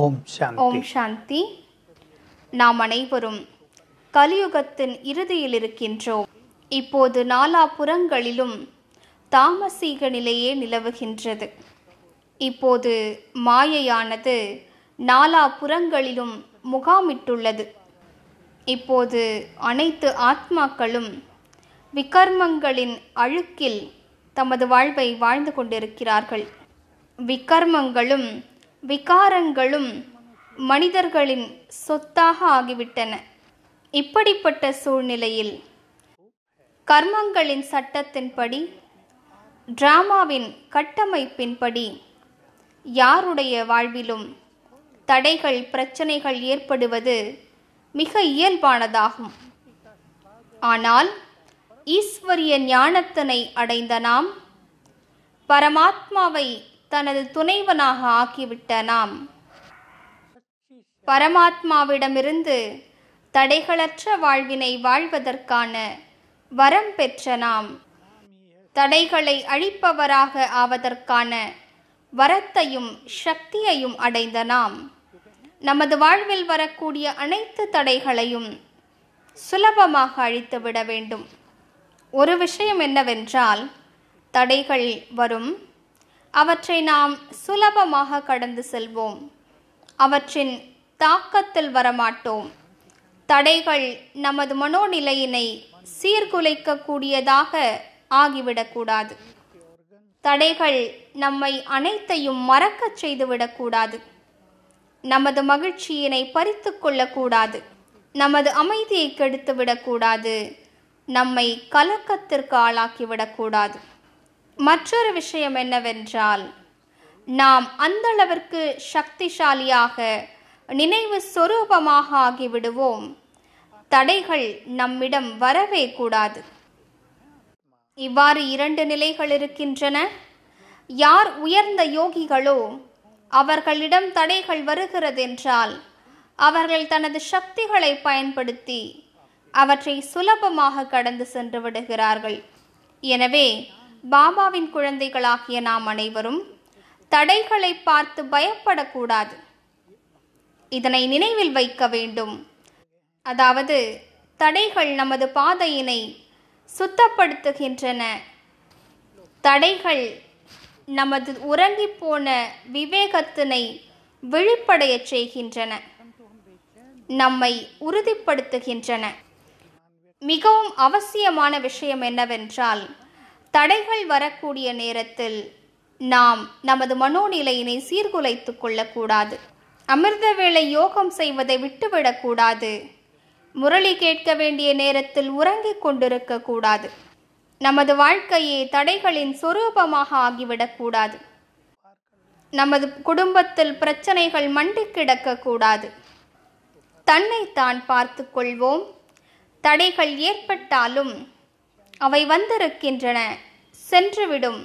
ஓம் சாந்தி ஓம் சாந்தி நாம் அனைவரும் கலியுகத்தின் இறுதியில் இருக்கின்றோம் இப்போது நாலா புறங்களிலும் தாமசீக நிலையே நிலவுகின்றது இப்போது மாயையானது நாலா புறங்களிலும் முகாமிட்டுள்ளது இப்போது அனைத்து ஆத்மாக்களும் விகர்மங்களின் அழுக்கில் தமது வாழ்வை வாழ்ந்து கொண்டிருக்கிறார்கள் விகர்மங்களும் விகாரங்களும் மனிதர்களின் சொத்தாக ஆகிவிட்டன இப்படிப்பட்ட சூழ்நிலையில் கர்மங்களின் சட்டத்தின்படி டிராமாவின் கட்டமைப்பின்படி யாருடைய வாழ்விலும் தடைகள் பிரச்சனைகள் ஏற்படுவது மிக இயல்பானதாகும் ஆனால் ஈஸ்வரிய ஞானத்தினை அடைந்த நாம் பரமாத்மாவை தனது துணைவனாக ஆக்கிவிட்ட நாம் பரமாத்மாவிடமிருந்து தடைகளற்ற வாழ்வினை வாழ்வதற்கான வரம் பெற்ற நாம் தடைகளை அழிப்பவராக ஆவதற்கான வரத்தையும் சக்தியையும் அடைந்த நாம் நமது வாழ்வில் வரக்கூடிய அனைத்து தடைகளையும் சுலபமாக அழித்துவிட வேண்டும் ஒரு விஷயம் என்னவென்றால் தடைகள் வரும் அவற்றை நாம் சுலபமாக கடந்து செல்வோம் அவற்றின் தாக்கத்தில் வரமாட்டோம் தடைகள் நமது மனோநிலையினை சீர்குலைக்கக்கூடியதாக ஆகிவிடக்கூடாது தடைகள் நம்மை அனைத்தையும் மறக்கச் செய்துவிடக்கூடாது நமது மகிழ்ச்சியினை பறித்து கொள்ளக்கூடாது நமது அமைதியை கெடுத்து விடக்கூடாது நம்மை கலக்கத்திற்கு ஆளாக்கிவிடக்கூடாது மற்றொரு விஷயம் என்னவென்றால் நாம் அந்த அளவிற்கு சக்திசாலியாக நினைவு சொரூபமாக ஆகிவிடுவோம் தடைகள் நம்மிடம் வரவே கூடாது இவ்வாறு இரண்டு நிலைகள் இருக்கின்றன யார் உயர்ந்த யோகிகளோ அவர்களிடம் தடைகள் வருகிறதென்றால் அவர்கள் தனது சக்திகளை பயன்படுத்தி அவற்றை சுலபமாக கடந்து சென்று விடுகிறார்கள் எனவே பாபாவின் குழந்தைகளாகிய நாம் அனைவரும் தடைகளை பார்த்து பயப்படக்கூடாது இதனை நினைவில் வைக்க வேண்டும் அதாவது தடைகள் நமது பாதையினை சுத்தப்படுத்துகின்றன தடைகள் நமது உறங்கிப்போன விவேகத்தினை விழிப்படையச் செய்கின்றன நம்மை உறுதிப்படுத்துகின்றன மிகவும் அவசியமான விஷயம் என்னவென்றால் தடைகள் வரக்கூடிய நேரத்தில் நாம் நமது மனோநிலையினை சீர்குலைத்து கொள்ளக்கூடாது அமிர்த வேளை யோகம் செய்வதை விட்டுவிடக்கூடாது முரளி கேட்க வேண்டிய நேரத்தில் உறங்கிக் கொண்டிருக்கக்கூடாது நமது வாழ்க்கையே தடைகளின் சொரூபமாக ஆகிவிடக்கூடாது நமது குடும்பத்தில் பிரச்சனைகள் மண்டி கிடக்கக்கூடாது தன்னைத்தான் பார்த்து கொள்வோம் தடைகள் ஏற்பட்டாலும் அவை வந்திருக்கின்றன சென்றுவிடும்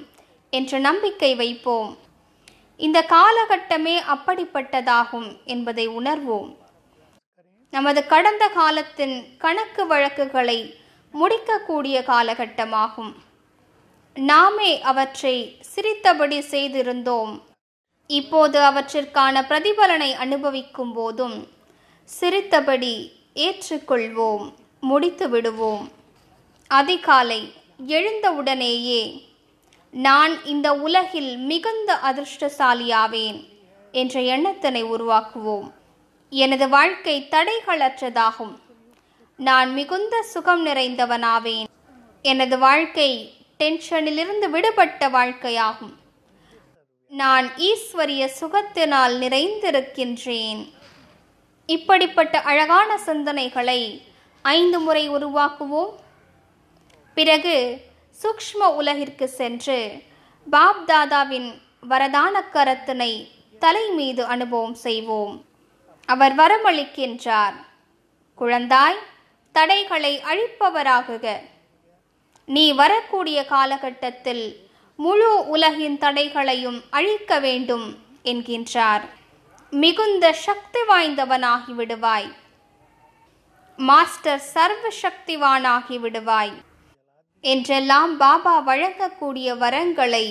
என்ற நம்பிக்கை வைப்போம் இந்த காலகட்டமே அப்படிப்பட்டதாகும் என்பதை உணர்வோம் நமது கடந்த காலத்தின் கணக்கு வழக்குகளை முடிக்கக்கூடிய காலகட்டமாகும் நாமே அவற்றை சிரித்தபடி செய்திருந்தோம் இப்போது அவற்றிற்கான பிரதிபலனை அனுபவிக்கும் போதும் சிரித்தபடி ஏற்றுக்கொள்வோம் முடித்து விடுவோம் அதிகாலை எழுந்தவுடனேயே நான் இந்த உலகில் மிகுந்த அதிர்ஷ்டசாலியாவேன் என்ற எண்ணத்தினை உருவாக்குவோம் எனது வாழ்க்கை தடைகளற்றதாகும் நான் மிகுந்த சுகம் நிறைந்தவனாவேன் எனது வாழ்க்கை டென்ஷனிலிருந்து விடுபட்ட வாழ்க்கையாகும் நான் ஈஸ்வரிய சுகத்தினால் நிறைந்திருக்கின்றேன் இப்படிப்பட்ட அழகான சிந்தனைகளை ஐந்து முறை உருவாக்குவோம் பிறகு சூக்ஷ்ம உலகிற்கு சென்று பாப்தாதாவின் வரதான கரத்தினை தலை மீது அனுபவம் செய்வோம் அவர் வரமளிக்கின்றார் குழந்தாய் தடைகளை அழிப்பவராகுக நீ வரக்கூடிய காலகட்டத்தில் முழு உலகின் தடைகளையும் அழிக்க வேண்டும் என்கின்றார் மிகுந்த சக்தி வாய்ந்தவனாகி விடுவாய் மாஸ்டர் சர்வ சக்திவானாகி விடுவாய் என்றெல்லாம் பாபா வழங்கக்கூடிய வரங்களை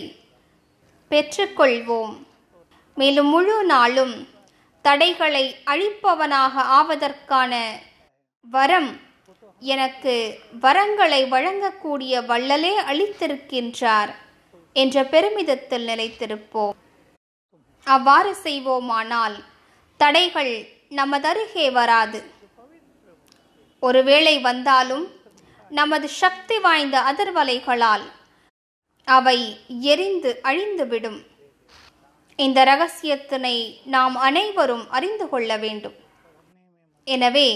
பெற்றுக்கொள்வோம் மேலும் முழு நாளும் தடைகளை அழிப்பவனாக ஆவதற்கான வரம் எனக்கு வரங்களை வழங்கக்கூடிய வள்ளலே அளித்திருக்கின்றார் என்ற பெருமிதத்தில் நிலைத்திருப்போம் அவ்வாறு செய்வோமானால் தடைகள் நமதருகே வராது ஒருவேளை வந்தாலும் நமது சக்தி வாய்ந்த அதிர்வலைகளால் அவை எரிந்து அழிந்துவிடும் இந்த ரகசியத்தினை நாம் அனைவரும் அறிந்து கொள்ள வேண்டும் எனவே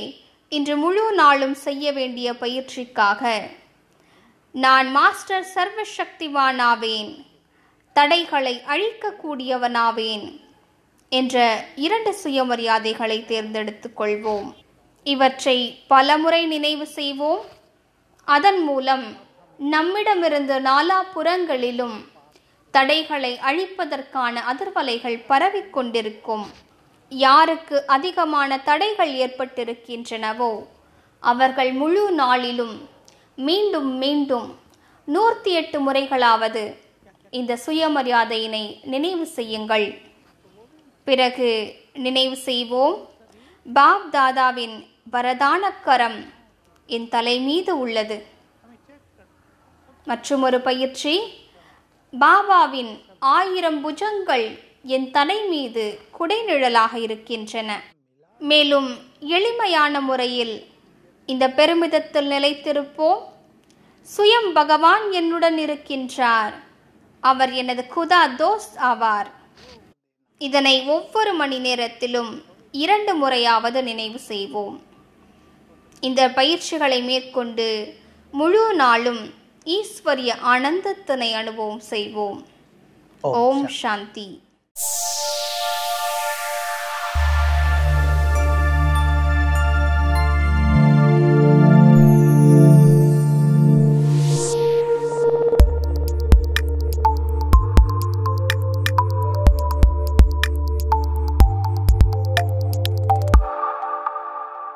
இன்று முழு நாளும் செய்ய வேண்டிய பயிற்சிக்காக நான் மாஸ்டர் சர்வசக்திவானாவேன் தடைகளை அழிக்கக்கூடியவனாவேன் என்ற இரண்டு சுயமரியாதைகளை தேர்ந்தெடுத்துக் கொள்வோம் இவற்றை பலமுறை நினைவு செய்வோம் அதன் மூலம் நம்மிடமிருந்து நாலா புறங்களிலும் தடைகளை அழிப்பதற்கான அதிர்வலைகள் பரவிக்கொண்டிருக்கும் யாருக்கு அதிகமான தடைகள் ஏற்பட்டிருக்கின்றனவோ அவர்கள் முழு நாளிலும் மீண்டும் மீண்டும் நூற்றி எட்டு முறைகளாவது இந்த சுயமரியாதையினை நினைவு செய்யுங்கள் பிறகு நினைவு செய்வோம் பாப் தாதாவின் வரதான கரம் என் தலை மீது உள்ளது மற்றும் ஒரு பயிற்சி பாபாவின் ஆயிரம் புஜங்கள் என் தலை மீது குடைநிழலாக இருக்கின்றன மேலும் எளிமையான முறையில் இந்த பெருமிதத்தில் நிலைத்திருப்போம் சுயம் பகவான் என்னுடன் இருக்கின்றார் அவர் எனது குதா தோஸ் ஆவார் இதனை ஒவ்வொரு மணி நேரத்திலும் இரண்டு முறையாவது நினைவு செய்வோம் இந்த பயிற்சிகளை மேற்கொண்டு முழு நாளும் ஈஸ்வரிய ஆனந்தத்தினை அனுபவம் செய்வோம் ஓம் சாந்தி